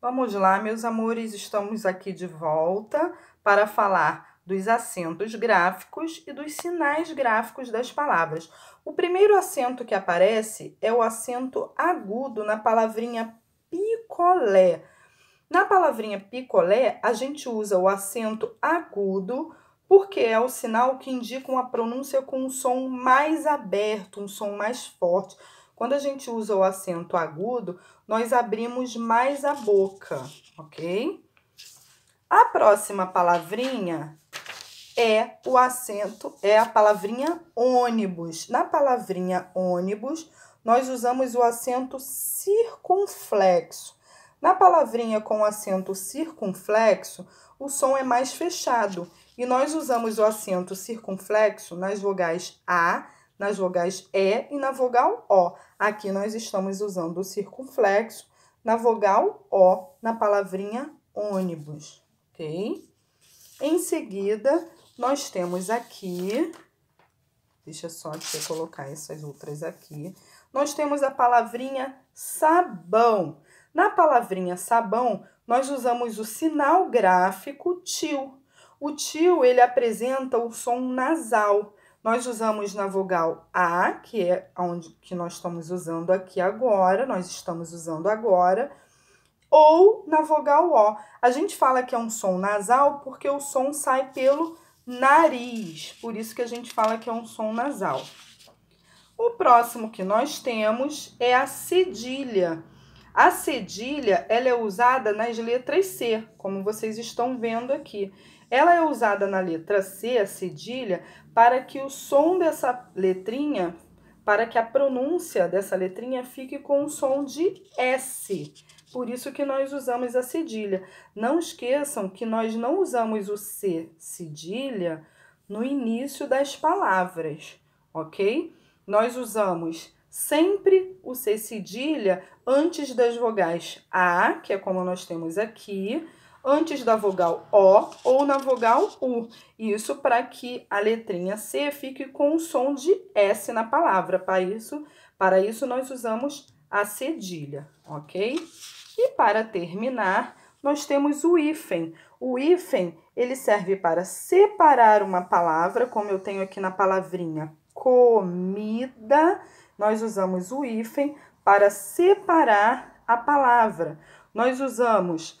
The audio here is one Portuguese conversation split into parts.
Vamos lá, meus amores, estamos aqui de volta para falar dos acentos gráficos e dos sinais gráficos das palavras. O primeiro acento que aparece é o acento agudo na palavrinha picolé. Na palavrinha picolé, a gente usa o acento agudo porque é o sinal que indica uma pronúncia com um som mais aberto, um som mais forte. Quando a gente usa o acento agudo, nós abrimos mais a boca, ok? A próxima palavrinha é o acento, é a palavrinha ônibus. Na palavrinha ônibus, nós usamos o acento circunflexo. Na palavrinha com acento circunflexo, o som é mais fechado e nós usamos o acento circunflexo nas vogais A, nas vogais E e na vogal O. Aqui nós estamos usando o circunflexo na vogal O, na palavrinha ônibus, ok? Em seguida, nós temos aqui, deixa só deixa eu colocar essas outras aqui, nós temos a palavrinha sabão. Na palavrinha sabão, nós usamos o sinal gráfico til. O til, ele apresenta o som nasal. Nós usamos na vogal A, que é onde que nós estamos usando aqui agora, nós estamos usando agora, ou na vogal O. A gente fala que é um som nasal porque o som sai pelo nariz, por isso que a gente fala que é um som nasal. O próximo que nós temos é a cedilha. A cedilha, ela é usada nas letras C, como vocês estão vendo aqui. Ela é usada na letra C, a cedilha, para que o som dessa letrinha, para que a pronúncia dessa letrinha fique com o som de S. Por isso que nós usamos a cedilha. Não esqueçam que nós não usamos o C cedilha no início das palavras, ok? Nós usamos sempre o C cedilha antes das vogais A, que é como nós temos aqui, antes da vogal O ou na vogal U. Isso para que a letrinha C fique com o som de S na palavra. Para isso, para isso nós usamos a cedilha, ok? E para terminar, nós temos o hífen. O hífen, ele serve para separar uma palavra, como eu tenho aqui na palavrinha comida, nós usamos o hífen para separar a palavra. Nós usamos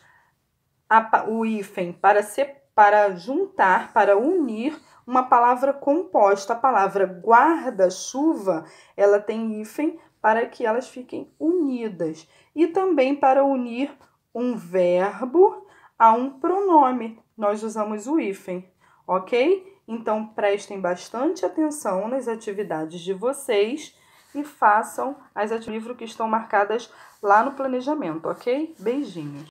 a, o hífen para, ser, para juntar, para unir uma palavra composta. A palavra guarda-chuva, ela tem hífen para que elas fiquem unidas. E também para unir um verbo a um pronome, nós usamos o hífen, ok? Então, prestem bastante atenção nas atividades de vocês e façam as atividades que estão marcadas lá no planejamento, ok? Beijinhos!